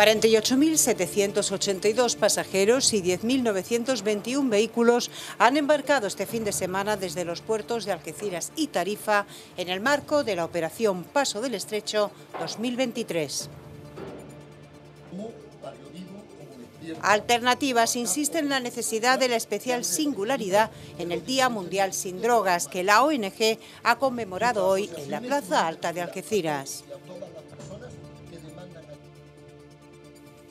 48.782 pasajeros y 10.921 vehículos han embarcado este fin de semana desde los puertos de Algeciras y Tarifa en el marco de la operación Paso del Estrecho 2023. Alternativas insisten en la necesidad de la especial singularidad en el Día Mundial sin Drogas que la ONG ha conmemorado hoy en la Plaza Alta de Algeciras.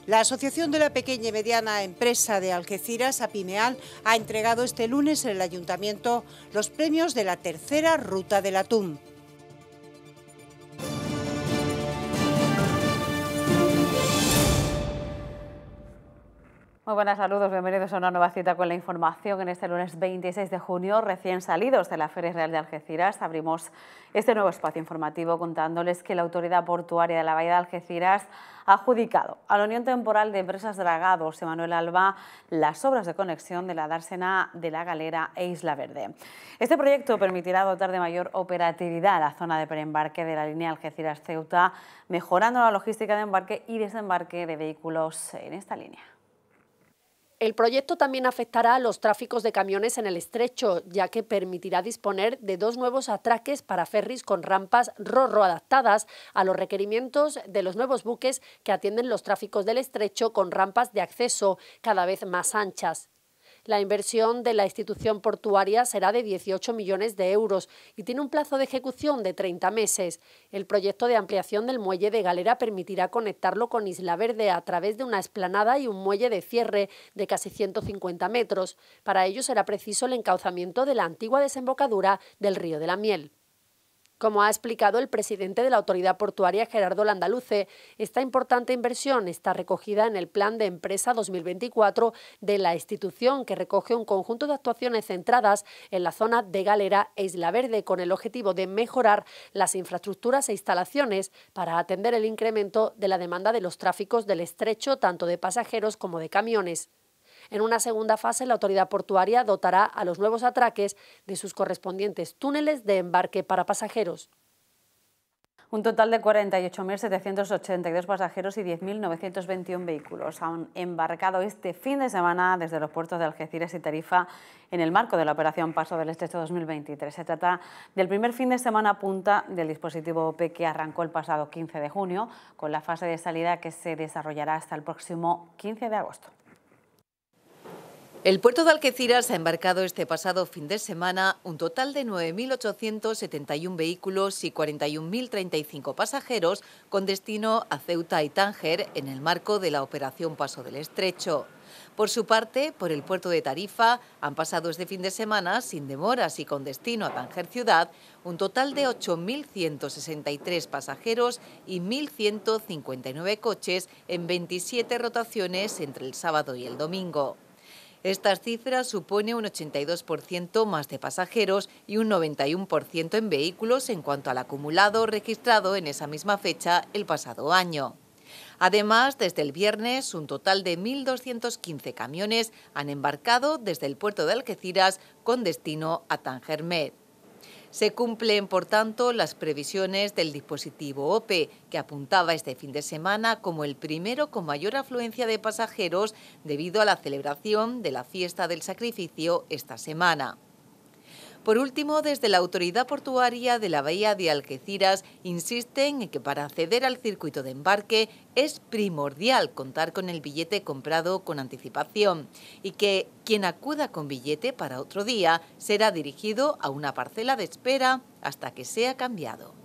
La Asociación de la Pequeña y Mediana Empresa de Algeciras, APIMEAL, ha entregado este lunes en el Ayuntamiento los premios de la tercera Ruta del Atún. Muy buenas saludos, bienvenidos a una nueva cita con la información en este lunes 26 de junio, recién salidos de la Feria Real de Algeciras. Abrimos este nuevo espacio informativo contándoles que la Autoridad Portuaria de la Bahía de Algeciras ha adjudicado a la Unión Temporal de Empresas Dragados Manuel Alba las obras de conexión de la dársena de la Galera e Isla Verde. Este proyecto permitirá dotar de mayor operatividad a la zona de preembarque de la línea Algeciras-Ceuta, mejorando la logística de embarque y desembarque de vehículos en esta línea. El proyecto también afectará a los tráficos de camiones en el estrecho, ya que permitirá disponer de dos nuevos atraques para ferries con rampas rorro adaptadas a los requerimientos de los nuevos buques que atienden los tráficos del estrecho con rampas de acceso cada vez más anchas. La inversión de la institución portuaria será de 18 millones de euros y tiene un plazo de ejecución de 30 meses. El proyecto de ampliación del muelle de Galera permitirá conectarlo con Isla Verde a través de una explanada y un muelle de cierre de casi 150 metros. Para ello será preciso el encauzamiento de la antigua desembocadura del río de la Miel. Como ha explicado el presidente de la Autoridad Portuaria, Gerardo Landaluce, esta importante inversión está recogida en el Plan de Empresa 2024 de la institución, que recoge un conjunto de actuaciones centradas en la zona de Galera e Isla Verde, con el objetivo de mejorar las infraestructuras e instalaciones para atender el incremento de la demanda de los tráficos del estrecho, tanto de pasajeros como de camiones. En una segunda fase, la autoridad portuaria dotará a los nuevos atraques de sus correspondientes túneles de embarque para pasajeros. Un total de 48.782 pasajeros y 10.921 vehículos han embarcado este fin de semana desde los puertos de Algeciras y Tarifa en el marco de la operación Paso del Estrecho 2023. Se trata del primer fin de semana punta del dispositivo OPE que arrancó el pasado 15 de junio con la fase de salida que se desarrollará hasta el próximo 15 de agosto. El puerto de Algeciras ha embarcado este pasado fin de semana un total de 9.871 vehículos y 41.035 pasajeros con destino a Ceuta y Tánger en el marco de la Operación Paso del Estrecho. Por su parte, por el puerto de Tarifa han pasado este fin de semana, sin demoras y con destino a Tánger Ciudad, un total de 8.163 pasajeros y 1.159 coches en 27 rotaciones entre el sábado y el domingo. Estas cifras supone un 82% más de pasajeros y un 91% en vehículos en cuanto al acumulado registrado en esa misma fecha el pasado año. Además, desde el viernes, un total de 1.215 camiones han embarcado desde el puerto de Algeciras con destino a Tangermet. Se cumplen, por tanto, las previsiones del dispositivo OPE, que apuntaba este fin de semana como el primero con mayor afluencia de pasajeros debido a la celebración de la fiesta del sacrificio esta semana. Por último, desde la autoridad portuaria de la bahía de Algeciras insisten en que para acceder al circuito de embarque es primordial contar con el billete comprado con anticipación y que quien acuda con billete para otro día será dirigido a una parcela de espera hasta que sea cambiado.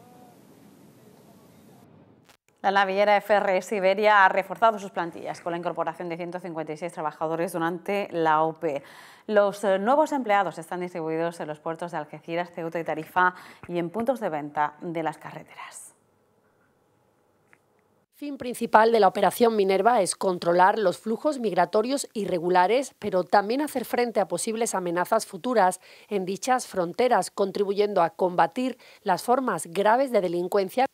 La naviera FRS Siberia ha reforzado sus plantillas con la incorporación de 156 trabajadores durante la OPE. Los eh, nuevos empleados están distribuidos en los puertos de Algeciras, Ceuta y Tarifa y en puntos de venta de las carreteras fin principal de la operación Minerva es controlar los flujos migratorios irregulares, pero también hacer frente a posibles amenazas futuras en dichas fronteras, contribuyendo a combatir las formas graves de delincuencia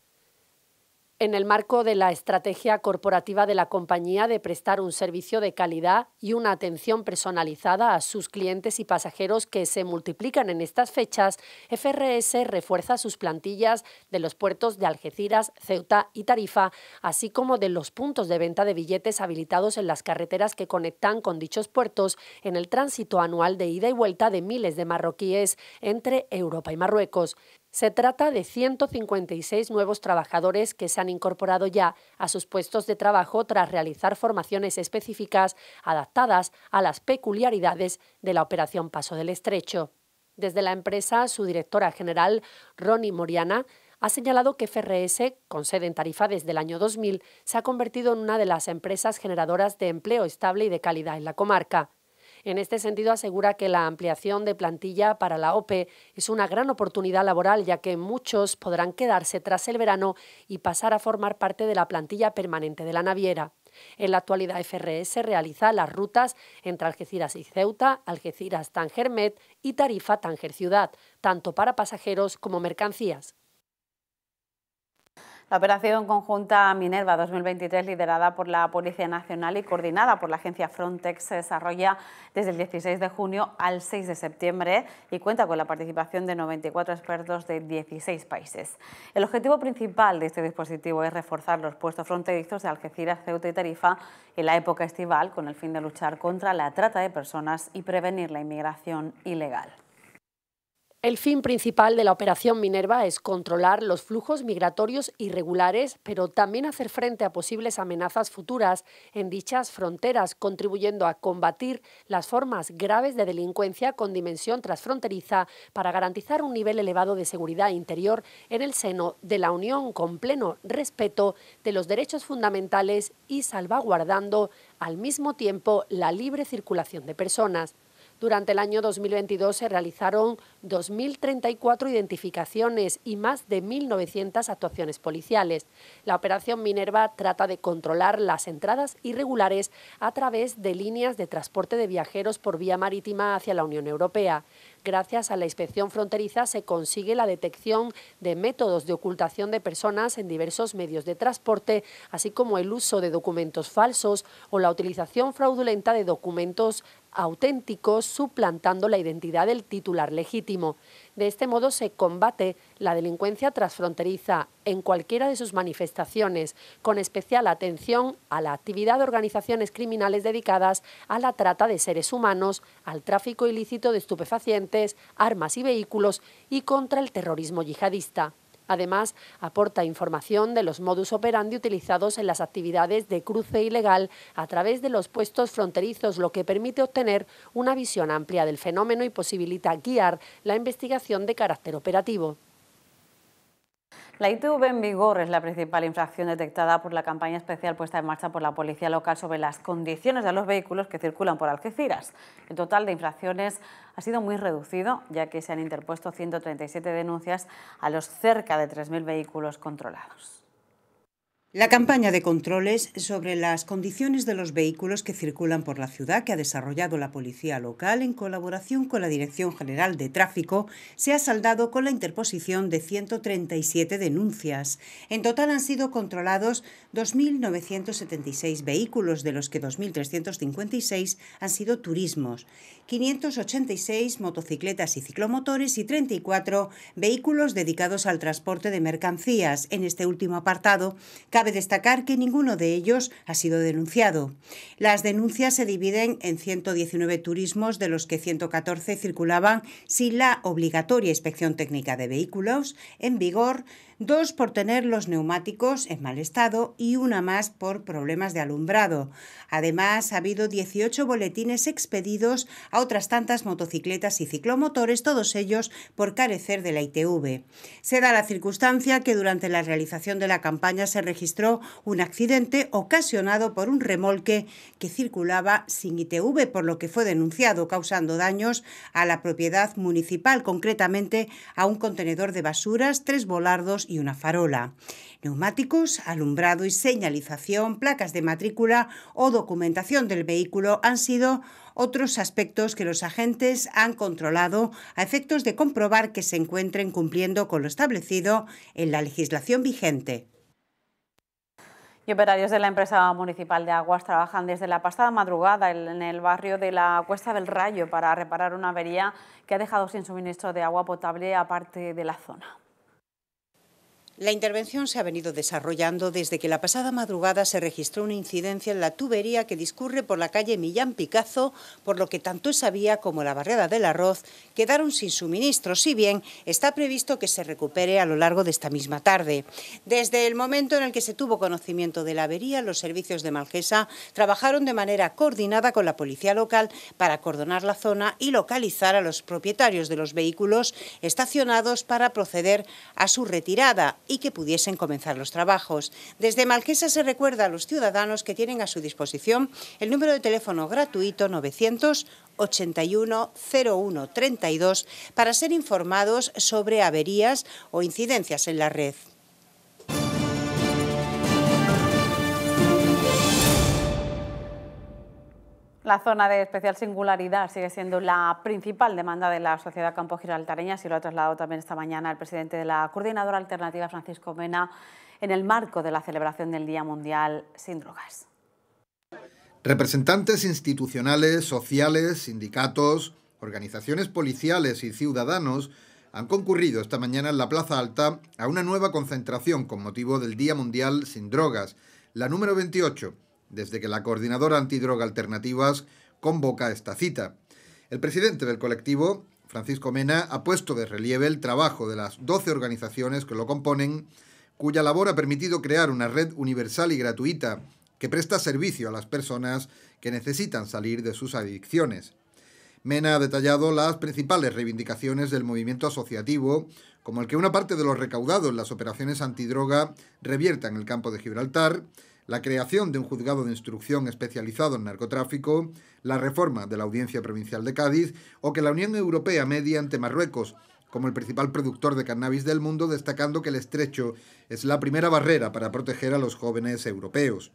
en el marco de la estrategia corporativa de la compañía de prestar un servicio de calidad y una atención personalizada a sus clientes y pasajeros que se multiplican en estas fechas, FRS refuerza sus plantillas de los puertos de Algeciras, Ceuta y Tarifa, así como de los puntos de venta de billetes habilitados en las carreteras que conectan con dichos puertos en el tránsito anual de ida y vuelta de miles de marroquíes entre Europa y Marruecos. Se trata de 156 nuevos trabajadores que se han incorporado ya a sus puestos de trabajo tras realizar formaciones específicas adaptadas a las peculiaridades de la Operación Paso del Estrecho. Desde la empresa, su directora general, Ronnie Moriana, ha señalado que FRS, con sede en Tarifa desde el año 2000, se ha convertido en una de las empresas generadoras de empleo estable y de calidad en la comarca. En este sentido, asegura que la ampliación de plantilla para la OPE es una gran oportunidad laboral, ya que muchos podrán quedarse tras el verano y pasar a formar parte de la plantilla permanente de la naviera. En la actualidad, FRS realiza las rutas entre Algeciras y Ceuta, Algeciras-Tanger-Met y Tarifa-Tanger-Ciudad, tanto para pasajeros como mercancías. La operación conjunta Minerva 2023, liderada por la Policía Nacional y coordinada por la agencia Frontex, se desarrolla desde el 16 de junio al 6 de septiembre y cuenta con la participación de 94 expertos de 16 países. El objetivo principal de este dispositivo es reforzar los puestos fronterizos de Algeciras, Ceuta y Tarifa en la época estival con el fin de luchar contra la trata de personas y prevenir la inmigración ilegal. El fin principal de la operación Minerva es controlar los flujos migratorios irregulares, pero también hacer frente a posibles amenazas futuras en dichas fronteras, contribuyendo a combatir las formas graves de delincuencia con dimensión transfronteriza para garantizar un nivel elevado de seguridad interior en el seno de la Unión con pleno respeto de los derechos fundamentales y salvaguardando al mismo tiempo la libre circulación de personas. Durante el año 2022 se realizaron 2.034 identificaciones y más de 1.900 actuaciones policiales. La operación Minerva trata de controlar las entradas irregulares a través de líneas de transporte de viajeros por vía marítima hacia la Unión Europea. Gracias a la inspección fronteriza se consigue la detección de métodos de ocultación de personas en diversos medios de transporte, así como el uso de documentos falsos o la utilización fraudulenta de documentos auténticos suplantando la identidad del titular legítimo. De este modo se combate la delincuencia transfronteriza en cualquiera de sus manifestaciones, con especial atención a la actividad de organizaciones criminales dedicadas a la trata de seres humanos, al tráfico ilícito de estupefacientes, armas y vehículos y contra el terrorismo yihadista. Además, aporta información de los modus operandi utilizados en las actividades de cruce ilegal a través de los puestos fronterizos, lo que permite obtener una visión amplia del fenómeno y posibilita guiar la investigación de carácter operativo. La ITV en vigor es la principal infracción detectada por la campaña especial puesta en marcha por la Policía Local sobre las condiciones de los vehículos que circulan por Algeciras. El total de infracciones ha sido muy reducido, ya que se han interpuesto 137 denuncias a los cerca de 3.000 vehículos controlados. La campaña de controles sobre las condiciones de los vehículos que circulan por la ciudad que ha desarrollado la Policía Local en colaboración con la Dirección General de Tráfico se ha saldado con la interposición de 137 denuncias. En total han sido controlados 2.976 vehículos, de los que 2.356 han sido turismos, 586 motocicletas y ciclomotores y 34 vehículos dedicados al transporte de mercancías. En este último apartado, Cabe destacar que ninguno de ellos ha sido denunciado. Las denuncias se dividen en 119 turismos, de los que 114 circulaban sin la obligatoria inspección técnica de vehículos en vigor dos por tener los neumáticos en mal estado y una más por problemas de alumbrado. Además, ha habido 18 boletines expedidos a otras tantas motocicletas y ciclomotores, todos ellos por carecer de la ITV. Se da la circunstancia que durante la realización de la campaña se registró un accidente ocasionado por un remolque que circulaba sin ITV, por lo que fue denunciado, causando daños a la propiedad municipal, concretamente a un contenedor de basuras, tres volardos y una farola. Neumáticos, alumbrado y señalización, placas de matrícula o documentación del vehículo han sido otros aspectos que los agentes han controlado a efectos de comprobar que se encuentren cumpliendo con lo establecido en la legislación vigente. Y operarios de la empresa municipal de Aguas trabajan desde la pasada madrugada en el barrio de la Cuesta del Rayo para reparar una avería que ha dejado sin suministro de agua potable a parte de la zona. La intervención se ha venido desarrollando desde que la pasada madrugada se registró una incidencia en la tubería que discurre por la calle Millán Picazo, por lo que tanto esa vía como la barriada del arroz quedaron sin suministro, si bien está previsto que se recupere a lo largo de esta misma tarde. Desde el momento en el que se tuvo conocimiento de la avería, los servicios de Malgesa trabajaron de manera coordinada con la policía local para acordonar la zona y localizar a los propietarios de los vehículos estacionados para proceder a su retirada y que pudiesen comenzar los trabajos. Desde Malquesa se recuerda a los ciudadanos que tienen a su disposición el número de teléfono gratuito 981 treinta para ser informados sobre averías o incidencias en la red. La zona de especial singularidad sigue siendo la principal demanda de la sociedad campo giraltareña, y lo ha trasladado también esta mañana el presidente de la Coordinadora Alternativa, Francisco Mena, en el marco de la celebración del Día Mundial sin Drogas. Representantes institucionales, sociales, sindicatos, organizaciones policiales y ciudadanos han concurrido esta mañana en la Plaza Alta a una nueva concentración con motivo del Día Mundial sin Drogas, la número 28 desde que la Coordinadora Antidroga Alternativas convoca esta cita. El presidente del colectivo, Francisco Mena, ha puesto de relieve el trabajo de las 12 organizaciones que lo componen, cuya labor ha permitido crear una red universal y gratuita que presta servicio a las personas que necesitan salir de sus adicciones. Mena ha detallado las principales reivindicaciones del movimiento asociativo, como el que una parte de los recaudados en las operaciones antidroga revierta en el campo de Gibraltar, la creación de un juzgado de instrucción especializado en narcotráfico, la reforma de la Audiencia Provincial de Cádiz o que la Unión Europea media ante Marruecos como el principal productor de cannabis del mundo, destacando que el estrecho es la primera barrera para proteger a los jóvenes europeos.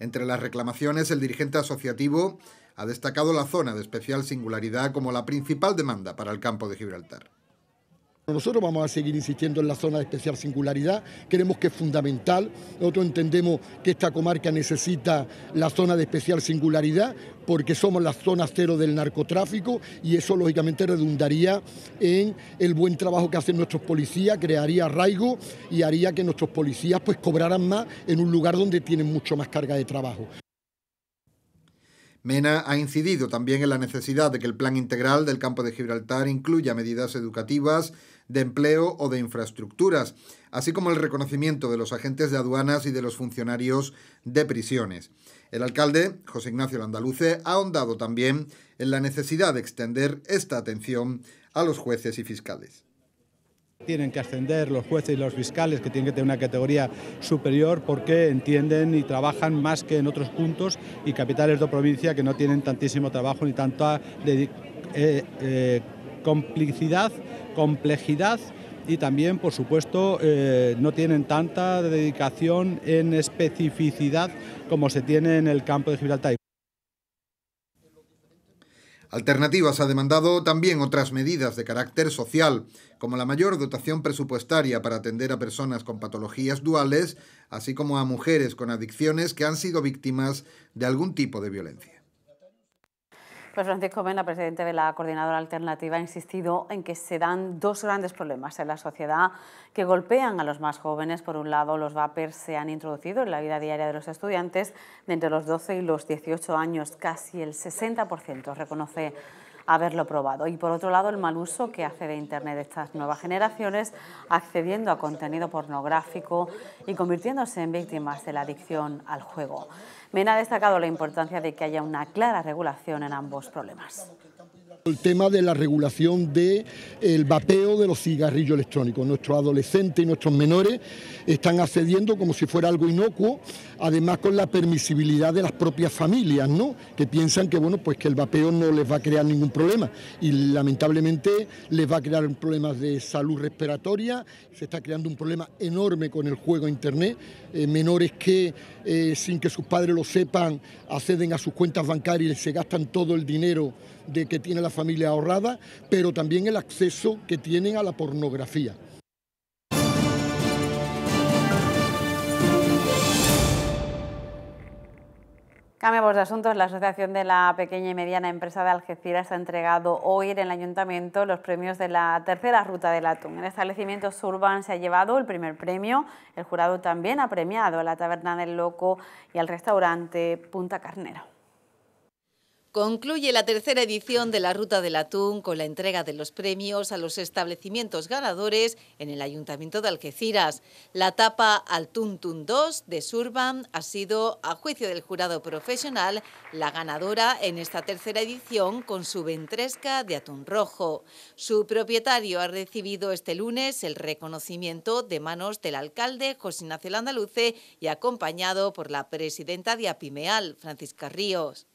Entre las reclamaciones, el dirigente asociativo ha destacado la zona de especial singularidad como la principal demanda para el campo de Gibraltar. Nosotros vamos a seguir insistiendo en la zona de especial singularidad, Creemos que es fundamental, nosotros entendemos que esta comarca necesita la zona de especial singularidad porque somos la zona cero del narcotráfico y eso lógicamente redundaría en el buen trabajo que hacen nuestros policías, crearía arraigo y haría que nuestros policías pues cobraran más en un lugar donde tienen mucho más carga de trabajo. Mena ha incidido también en la necesidad de que el plan integral del campo de Gibraltar incluya medidas educativas de empleo o de infraestructuras, así como el reconocimiento de los agentes de aduanas y de los funcionarios de prisiones. El alcalde, José Ignacio Landaluce, ha ahondado también en la necesidad de extender esta atención a los jueces y fiscales tienen que ascender los jueces y los fiscales, que tienen que tener una categoría superior porque entienden y trabajan más que en otros puntos y capitales de provincia que no tienen tantísimo trabajo ni tanta eh, eh, complicidad, complejidad y también, por supuesto, eh, no tienen tanta dedicación en especificidad como se tiene en el campo de Gibraltar. Alternativas ha demandado también otras medidas de carácter social, como la mayor dotación presupuestaria para atender a personas con patologías duales, así como a mujeres con adicciones que han sido víctimas de algún tipo de violencia. Pues Francisco presidente de la Coordinadora Alternativa, ha insistido en que se dan dos grandes problemas en la sociedad que golpean a los más jóvenes. Por un lado, los vapers se han introducido en la vida diaria de los estudiantes de entre los 12 y los 18 años, casi el 60%, reconoce haberlo probado. Y por otro lado, el mal uso que hace de Internet estas nuevas generaciones, accediendo a contenido pornográfico y convirtiéndose en víctimas de la adicción al juego. Mena ha destacado la importancia de que haya una clara regulación en ambos problemas. El tema de la regulación del vapeo de los cigarrillos electrónicos. Nuestros adolescentes y nuestros menores están accediendo como si fuera algo inocuo, además con la permisibilidad de las propias familias, ¿no? Que piensan que bueno, pues que el vapeo no les va a crear ningún problema y lamentablemente les va a crear problemas de salud respiratoria. Se está creando un problema enorme con el juego a internet. Eh, menores que eh, sin que sus padres lo sepan acceden a sus cuentas bancarias y se gastan todo el dinero de que tiene la familia ahorrada, pero también el acceso que tienen a la pornografía. Cambiamos de asuntos. La Asociación de la Pequeña y Mediana Empresa de Algeciras ha entregado hoy en el Ayuntamiento los premios de la tercera ruta del atún. ...el establecimiento Surban se ha llevado el primer premio. El jurado también ha premiado a la Taberna del Loco y al restaurante Punta Carnero. Concluye la tercera edición de la Ruta del Atún con la entrega de los premios a los establecimientos ganadores en el Ayuntamiento de Algeciras. La tapa Altuntun Tuntun 2 de Surban ha sido, a juicio del jurado profesional, la ganadora en esta tercera edición con su ventresca de atún rojo. Su propietario ha recibido este lunes el reconocimiento de manos del alcalde José Ignacio Landaluce y acompañado por la presidenta de Apimeal, Francisca Ríos.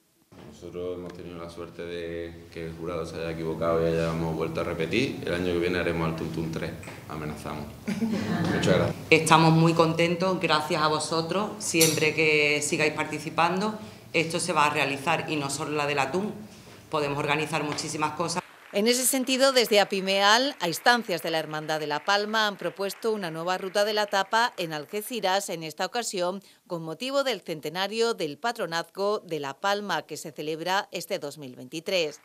Nosotros hemos tenido la suerte de que el jurado se haya equivocado y hayamos vuelto a repetir. El año que viene haremos el Tuntun 3. Amenazamos. Muchas gracias. Estamos muy contentos, gracias a vosotros, siempre que sigáis participando. Esto se va a realizar y no solo la del atún. Podemos organizar muchísimas cosas. En ese sentido, desde Apimeal, a instancias de la Hermandad de La Palma, han propuesto una nueva ruta de la tapa en Algeciras, en esta ocasión con motivo del centenario del patronazgo de La Palma, que se celebra este 2023.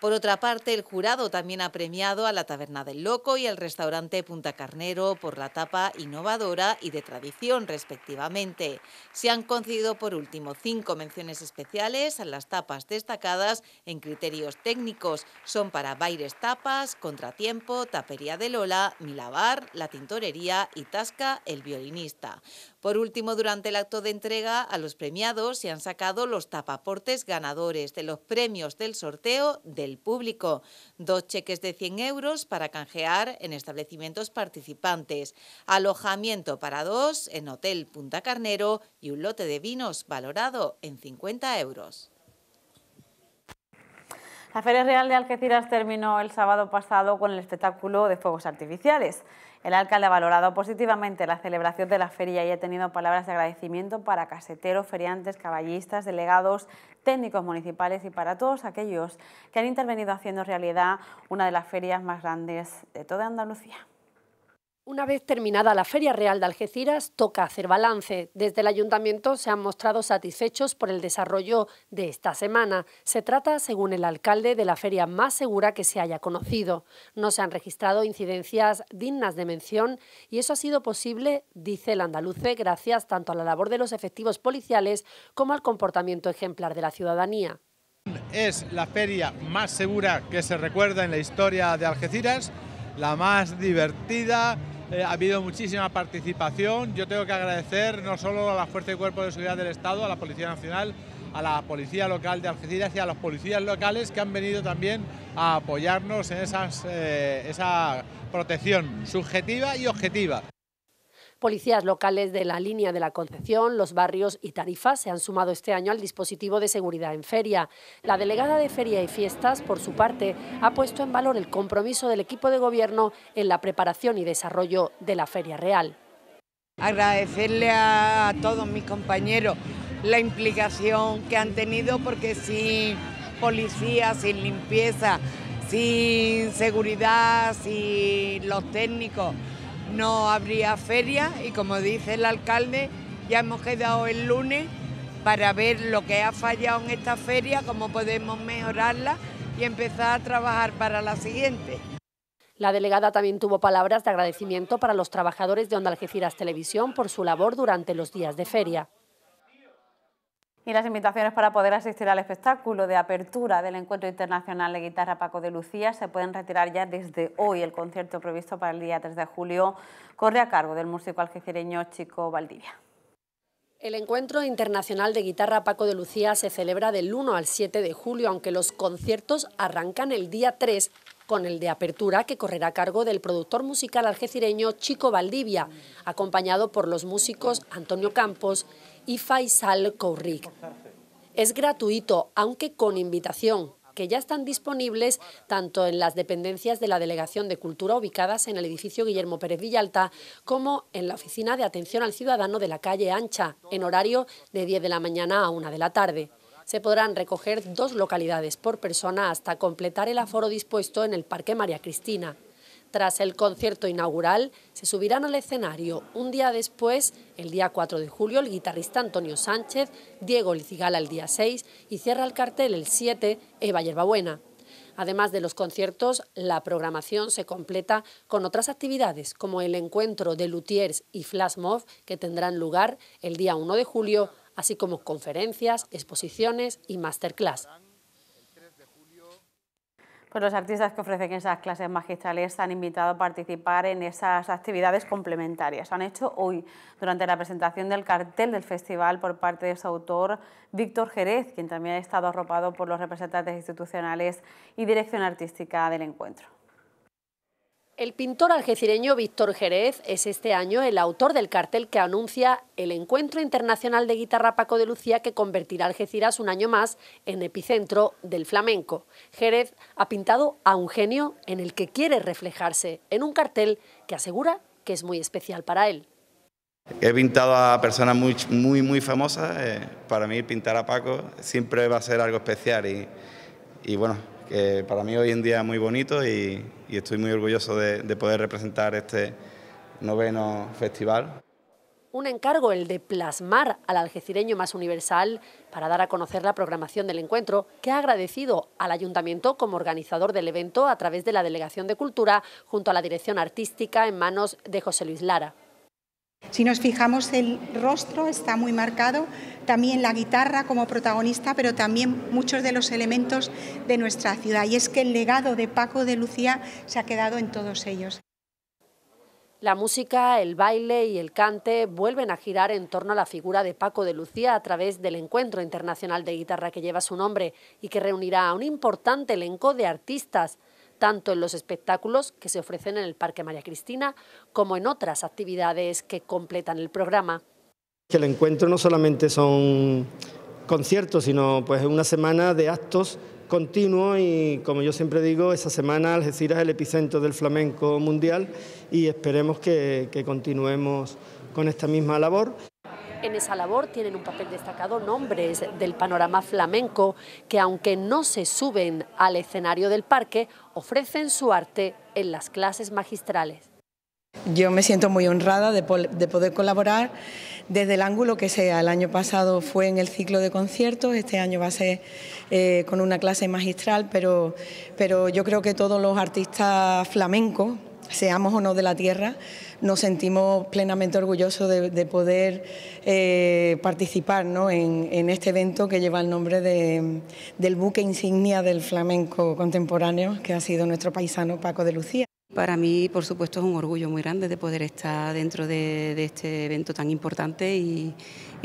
Por otra parte, el jurado también ha premiado a la Taberna del Loco y al restaurante Punta Carnero por la tapa innovadora y de tradición, respectivamente. Se han concedido, por último, cinco menciones especiales a las tapas destacadas en criterios técnicos. Son para Baires Tapas, Contratiempo, Tapería de Lola, Milabar, La Tintorería y Tasca, el violinista. Por último, durante el acto de entrega a los premiados se han sacado los tapaportes ganadores de los premios del sorteo de público, dos cheques de 100 euros para canjear en establecimientos participantes, alojamiento para dos en Hotel Punta Carnero y un lote de vinos valorado en 50 euros. La Feria Real de Algeciras terminó el sábado pasado con el espectáculo de fuegos artificiales. El alcalde ha valorado positivamente la celebración de la feria y ha tenido palabras de agradecimiento para caseteros, feriantes, caballistas, delegados, técnicos municipales y para todos aquellos que han intervenido haciendo realidad una de las ferias más grandes de toda Andalucía. Una vez terminada la Feria Real de Algeciras, toca hacer balance. Desde el ayuntamiento se han mostrado satisfechos por el desarrollo de esta semana. Se trata, según el alcalde, de la feria más segura que se haya conocido. No se han registrado incidencias dignas de mención y eso ha sido posible, dice el andaluce, gracias tanto a la labor de los efectivos policiales como al comportamiento ejemplar de la ciudadanía. Es la feria más segura que se recuerda en la historia de Algeciras, la más divertida, eh, ha habido muchísima participación. Yo tengo que agradecer no solo a la Fuerza y Cuerpo de Seguridad del Estado, a la Policía Nacional, a la Policía Local de Algeciras y a los policías locales que han venido también a apoyarnos en eh, esa protección subjetiva y objetiva. Policías locales de la línea de la Concepción, los barrios y tarifas se han sumado este año al dispositivo de seguridad en feria. La delegada de Feria y Fiestas, por su parte, ha puesto en valor el compromiso del equipo de gobierno en la preparación y desarrollo de la Feria Real. Agradecerle a todos mis compañeros la implicación que han tenido porque sin policía, sin limpieza, sin seguridad, sin los técnicos, no habría feria y como dice el alcalde, ya hemos quedado el lunes para ver lo que ha fallado en esta feria, cómo podemos mejorarla y empezar a trabajar para la siguiente. La delegada también tuvo palabras de agradecimiento para los trabajadores de Onda Algeciras Televisión por su labor durante los días de feria y las invitaciones para poder asistir al espectáculo de apertura del Encuentro Internacional de Guitarra Paco de Lucía se pueden retirar ya desde hoy. El concierto previsto para el día 3 de julio corre a cargo del músico algecireño Chico Valdivia. El Encuentro Internacional de Guitarra Paco de Lucía se celebra del 1 al 7 de julio, aunque los conciertos arrancan el día 3 con el de apertura que correrá a cargo del productor musical algecireño Chico Valdivia, acompañado por los músicos Antonio Campos y Faisal Kourik. Es gratuito, aunque con invitación, que ya están disponibles tanto en las dependencias de la Delegación de Cultura ubicadas en el edificio Guillermo Pérez Villalta como en la Oficina de Atención al Ciudadano de la calle Ancha, en horario de 10 de la mañana a 1 de la tarde se podrán recoger dos localidades por persona hasta completar el aforo dispuesto en el Parque María Cristina. Tras el concierto inaugural, se subirán al escenario un día después, el día 4 de julio, el guitarrista Antonio Sánchez, Diego Licigala el día 6 y cierra el cartel el 7, Eva Yerbabuena. Además de los conciertos, la programación se completa con otras actividades como el encuentro de luthiers y flash que tendrán lugar el día 1 de julio, así como conferencias, exposiciones y masterclass. Pues los artistas que ofrecen esas clases magistrales han invitado a participar en esas actividades complementarias. Se han hecho hoy, durante la presentación del cartel del festival por parte de su autor, Víctor Jerez, quien también ha estado arropado por los representantes institucionales y dirección artística del encuentro. El pintor algecireño Víctor Jerez es este año el autor del cartel que anuncia el Encuentro Internacional de Guitarra Paco de Lucía que convertirá Algeciras un año más en epicentro del flamenco. Jerez ha pintado a un genio en el que quiere reflejarse en un cartel que asegura que es muy especial para él. He pintado a personas muy, muy, muy famosas. Eh, para mí pintar a Paco siempre va a ser algo especial y, y bueno, que para mí hoy en día es muy bonito y, y estoy muy orgulloso de, poder representar este noveno festival. Un encargo el de plasmar al algecireño más universal para dar a conocer la programación del encuentro, que ha agradecido al Ayuntamiento como organizador del evento a través de la Delegación de Cultura junto a la Dirección Artística en manos de José Luis Lara. Si nos fijamos, el rostro está muy marcado, también la guitarra como protagonista, pero también muchos de los elementos de nuestra ciudad. Y es que el legado de Paco de Lucía se ha quedado en todos ellos. La música, el baile y el cante vuelven a girar en torno a la figura de Paco de Lucía a través del Encuentro Internacional de Guitarra que lleva su nombre y que reunirá a un importante elenco de artistas tanto en los espectáculos que se ofrecen en el Parque María Cristina como en otras actividades que completan el programa. El encuentro no solamente son conciertos, sino pues una semana de actos continuo y como yo siempre digo, esa semana Algeciras es el epicentro del flamenco mundial y esperemos que continuemos con esta misma labor en esa labor tienen un papel destacado nombres del panorama flamenco que aunque no se suben al escenario del parque, ofrecen su arte en las clases magistrales. Yo me siento muy honrada de, poder colaborar desde el ángulo que sea. El año pasado fue en el ciclo de conciertos, este año va a ser eh, con una clase magistral, pero, pero yo creo que todos los artistas flamencos seamos o no de la tierra, nos sentimos plenamente orgullosos de, poder eh, participar en, este evento que lleva el nombre del buque insignia del flamenco contemporáneo, que ha sido nuestro paisano Paco de Lucía. Para mí, por supuesto, es un orgullo muy grande de poder estar dentro de, este evento tan importante y,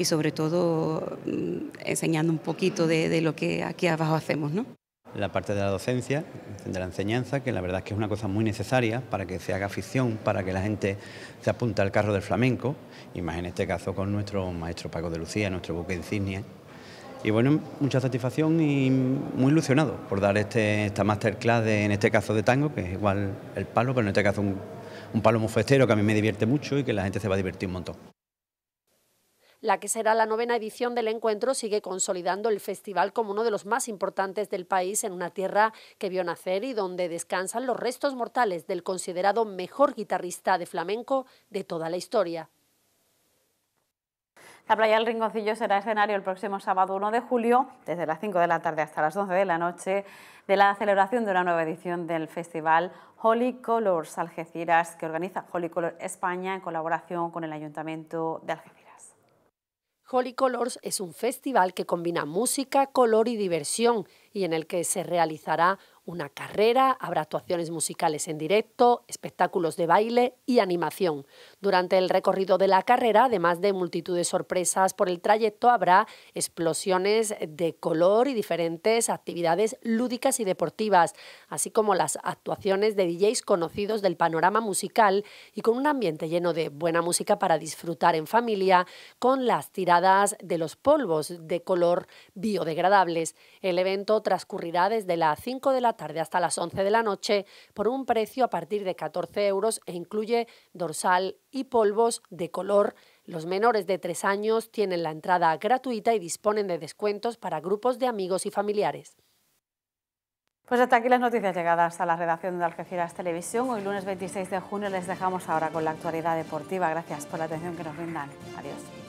sobre todo, mm, enseñando un poquito de, de lo que aquí abajo hacemos. ¿no? la parte de la docencia, de la enseñanza, que la verdad es que es una cosa muy necesaria para que se haga afición, para que la gente se apunte al carro del flamenco, y más en este caso con nuestro maestro Paco de Lucía, nuestro buque insignia. Y bueno, mucha satisfacción y muy ilusionado por dar este, esta masterclass, en este caso de tango, que es igual el palo, pero en este caso un, un palo muy festero que a mí me divierte mucho y que la gente se va a divertir un montón. La que será la novena edición del encuentro sigue consolidando el festival como uno de los más importantes del país en una tierra que vio nacer y donde descansan los restos mortales del considerado mejor guitarrista de flamenco de toda la historia. La playa del Rinconcillo será escenario el próximo sábado 1 de julio, desde las 5 de la tarde hasta las 12 de la noche, de la celebración de una nueva edición del festival Holy Colors Algeciras, que organiza Holy Colors España en colaboración con el Ayuntamiento de Algeciras. Polycolors Colors es un festival que combina música, color y diversión y en el que se realizará una carrera, habrá actuaciones musicales en directo, espectáculos de baile y animación. Durante el recorrido de la carrera, además de multitud de sorpresas por el trayecto, habrá explosiones de color y diferentes actividades lúdicas y deportivas, así como las actuaciones de DJs conocidos del panorama musical y con un ambiente lleno de buena música para disfrutar en familia, con las tiradas de los polvos de color biodegradables. El evento transcurrirá desde las 5 de la tarde hasta las 11 de la noche por un precio a partir de 14 euros e incluye dorsal y polvos de color. Los menores de 3 años tienen la entrada gratuita y disponen de descuentos para grupos de amigos y familiares. Pues hasta aquí las noticias llegadas a la redacción de Algeciras Televisión. Hoy lunes 26 de junio les dejamos ahora con la actualidad deportiva. Gracias por la atención que nos brindan. Adiós.